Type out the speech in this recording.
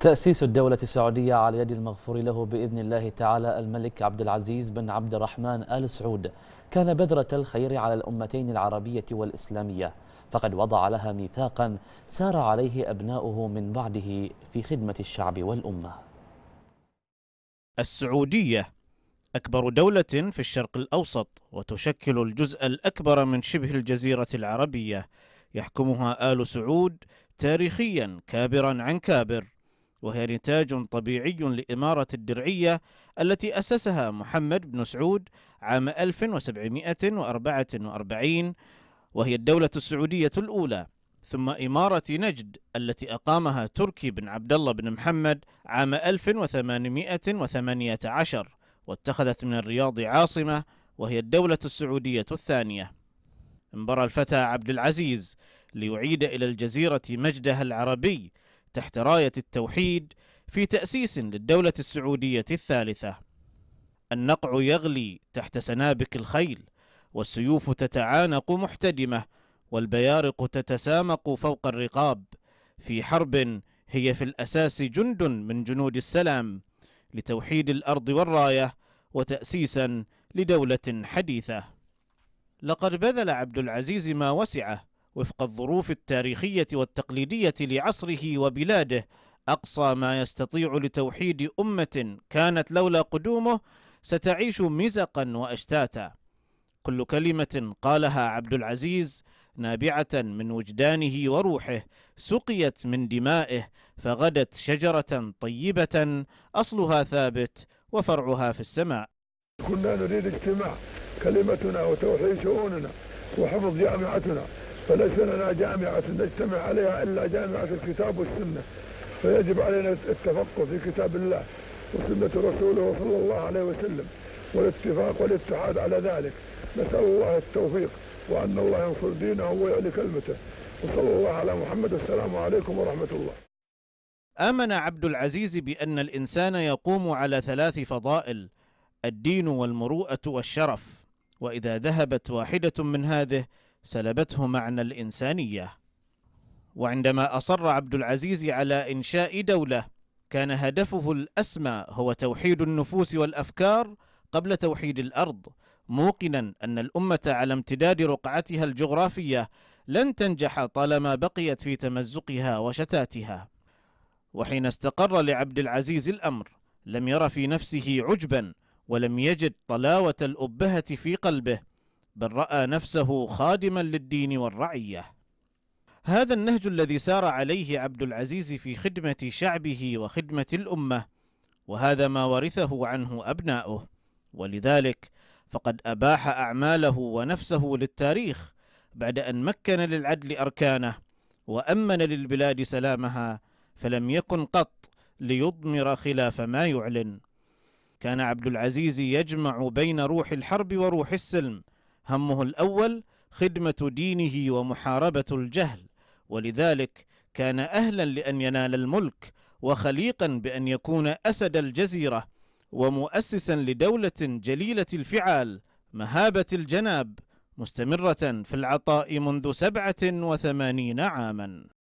تأسيس الدولة السعودية على يد المغفور له بإذن الله تعالى الملك عبد العزيز بن عبد الرحمن آل سعود كان بذرة الخير على الأمتين العربية والإسلامية فقد وضع لها ميثاقا سار عليه أبناؤه من بعده في خدمة الشعب والأمة السعودية أكبر دولة في الشرق الأوسط وتشكل الجزء الأكبر من شبه الجزيرة العربية يحكمها آل سعود تاريخيا كابرا عن كابر وهي نتاج طبيعي لإمارة الدرعية التي أسسها محمد بن سعود عام 1744 وهي الدولة السعودية الأولى ثم إمارة نجد التي أقامها تركي بن عبد الله بن محمد عام 1818 واتخذت من الرياض عاصمة وهي الدولة السعودية الثانية انبرى الفتى عبد العزيز ليعيد إلى الجزيرة مجدها العربي تحت راية التوحيد في تأسيس للدولة السعودية الثالثة. النقع يغلي تحت سنابك الخيل، والسيوف تتعانق محتدمة، والبيارق تتسامق فوق الرقاب، في حرب هي في الأساس جند من جنود السلام، لتوحيد الأرض والراية، وتأسيسا لدولة حديثة. لقد بذل عبد العزيز ما وسعه وفق الظروف التاريخية والتقليدية لعصره وبلاده أقصى ما يستطيع لتوحيد أمة كانت لولا قدومه ستعيش مزقا وأشتاتا كل كلمة قالها عبد العزيز نابعة من وجدانه وروحه سقيت من دمائه فغدت شجرة طيبة أصلها ثابت وفرعها في السماء كنا نريد اجتماع كلمتنا وتوحيد شؤوننا وحفظ جامعتنا فليس لنا جامعة نجتمع عليها إلا جامعة الكتاب والسنة فيجب علينا التفقه في كتاب الله وسنة رسوله صلى الله عليه وسلم والاتفاق والاتحاد على ذلك نسأل الله التوفيق وأن الله ينصر دينه ويعلي كلمته وصلى الله على محمد السلام عليكم ورحمة الله آمن عبد العزيز بأن الإنسان يقوم على ثلاث فضائل الدين والمروءة والشرف وإذا ذهبت واحدة من هذه سلبته معنى الإنسانية وعندما أصر عبد العزيز على إنشاء دولة كان هدفه الأسمى هو توحيد النفوس والأفكار قبل توحيد الأرض موقنا أن الأمة على امتداد رقعتها الجغرافية لن تنجح طالما بقيت في تمزقها وشتاتها وحين استقر لعبد العزيز الأمر لم ير في نفسه عجبا ولم يجد طلاوة الأبهة في قلبه بل راى نفسه خادما للدين والرعيه هذا النهج الذي سار عليه عبد العزيز في خدمه شعبه وخدمه الامه وهذا ما ورثه عنه ابناؤه ولذلك فقد اباح اعماله ونفسه للتاريخ بعد ان مكن للعدل اركانه وامن للبلاد سلامها فلم يكن قط ليضمر خلاف ما يعلن كان عبد العزيز يجمع بين روح الحرب وروح السلم همه الأول خدمة دينه ومحاربة الجهل ولذلك كان أهلا لأن ينال الملك وخليقا بأن يكون أسد الجزيرة ومؤسسا لدولة جليلة الفعال مهابة الجناب مستمرة في العطاء منذ سبعة وثمانين عاما